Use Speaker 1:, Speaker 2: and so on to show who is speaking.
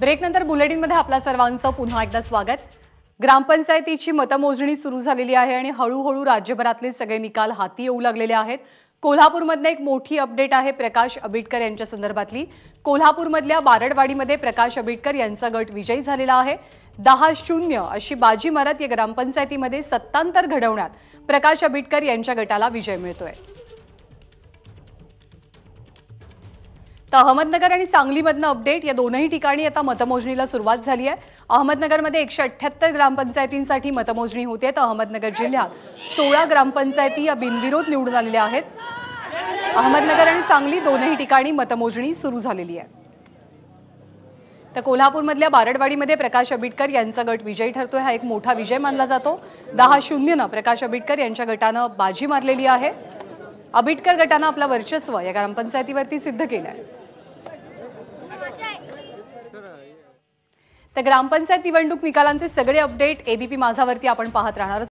Speaker 1: ब्रेकनंतर बुलेटिनमध्ये आपल्या सर्वांचं पुन्हा एकदा स्वागत ग्रामपंचायतीची मतमोजणी सुरू झालेली आहे आणि हळूहळू राज्यभरातले सगळे निकाल हाती येऊ लागलेले आहेत कोल्हापूरमधनं एक मोठी अपडेट आहे प्रकाश अबिटकर यांच्या संदर्भातली कोल्हापूरमधल्या बारडवाडीमध्ये प्रकाश अबिटकर यांचा गट विजयी झालेला आहे दहा शून्य अशी बाजी मारत या ग्रामपंचायतीमध्ये सत्तांतर घडवण्यात प्रकाश अबिटकर यांच्या गटाला विजय मिळतोय तर अहमदनगर आणि सांगलीमधनं अपडेट या दोनही ठिकाणी आता मतमोजणीला सुरुवात झाली आहे अहमदनगरमध्ये एकशे अठ्ठ्याहत्तर ग्रामपंचायतींसाठी मतमोजणी होते तर अहमदनगर जिल्ह्यात सोळा ग्रामपंचायती या बिनविरोध निवडून आलेल्या आहेत अहमदनगर आणि सांगली दोनही ठिकाणी मतमोजणी सुरू झालेली आहे तर कोल्हापूरमधल्या बारडवाडीमध्ये प्रकाश अबिटकर यांचा गट विजयी ठरतोय हा एक मोठा विजय मानला जातो दहा शून्यनं प्रकाश आंबेडकर यांच्या गटानं बाजी मारलेली आहे अबिटकर गटानं आपलं वर्चस्व या ग्रामपंचायतीवरती सिद्ध केलं आहे तर ग्रामपंचायत निवडणूक निकालांचे सगळे अपडेट एबीपी माझावरती आपण पाहत राहणार